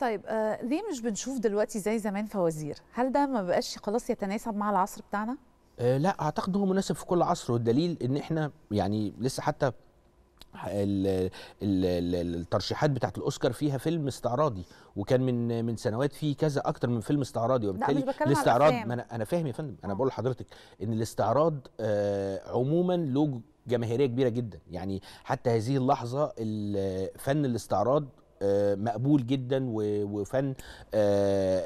طيب آه ليه مش بنشوف دلوقتي زي زمان فوازير؟ هل ده ما بقاش خلاص يتناسب مع العصر بتاعنا؟ آه لا اعتقد هو مناسب في كل عصر والدليل ان احنا يعني لسه حتى الترشيحات بتاعت الاوسكار فيها فيلم استعراضي وكان من من سنوات فيه كذا اكتر من فيلم استعراضي وبالتالي الاستعراض انا انا فاهم يا فندم انا آه. بقول لحضرتك ان الاستعراض آه عموما له جماهيريه كبيره جدا يعني حتى هذه اللحظه فن الاستعراض آه، مقبول جدا وفن آه،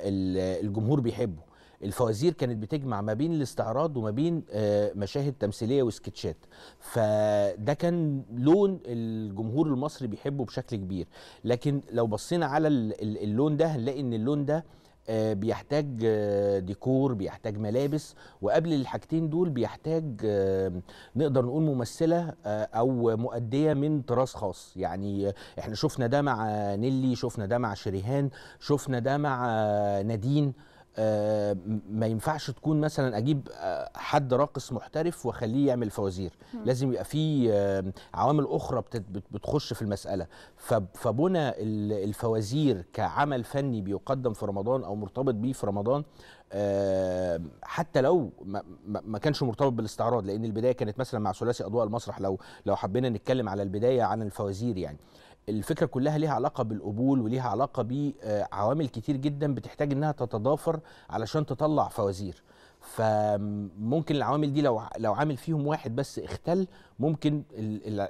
الجمهور بيحبه الفوازير كانت بتجمع ما بين الاستعراض وما بين آه، مشاهد تمثيليه وسكتشات فده كان لون الجمهور المصري بيحبه بشكل كبير لكن لو بصينا على اللون ده هنلاقي ان اللون ده آه، بيحتاج آه، ديكور بيحتاج ملابس وقبل الحاجتين دول بيحتاج آه، نقدر نقول ممثله او مؤديه من طراز خاص يعني احنا شفنا ده مع نيلي شفنا ده مع شريهان شفنا ده مع نادين آه، ما ينفعش تكون مثلا اجيب آه، حد راقص محترف واخليه يعمل فوازير لازم يبقى في آه، عوامل اخرى بتخش في المساله فبنى الفوازير كعمل فني بيقدم في رمضان او مرتبط بيه في رمضان حتى لو ما كانش مرتبط بالاستعراض لان البدايه كانت مثلا مع ثلاثي اضواء المسرح لو لو حبينا نتكلم على البدايه عن الفوازير يعني الفكره كلها ليها علاقه بالقبول وليها علاقه بعوامل آه، كتير جدا بتحتاج انها تتضافر علشان تطلع فوازير فممكن العوامل دي لو لو عامل فيهم واحد بس اختل ممكن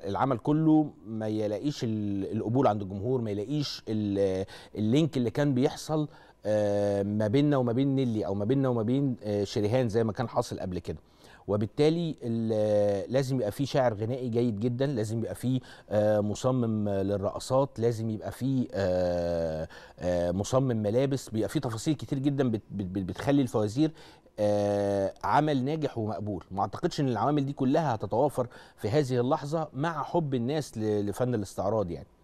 العمل كله ما يلاقيش القبول عند الجمهور ما يلاقيش اللينك اللي كان بيحصل آه، ما بيننا وما بين نيلي او ما بيننا وما بين آه، شريهان زي ما كان حاصل قبل كده وبالتالي لازم يبقى فيه شاعر غنائي جيد جدا لازم يبقى فيه آه، مصمم للرقصات لازم يبقى فيه مصمم ملابس بيبقى فيه تفاصيل كتير جدا بتخلي الفوازير آه، عمل ناجح ومقبول ما اعتقدش ان العوامل دي كلها هتتوافر في هذه اللحظه مع حب الناس لفن الاستعراض يعني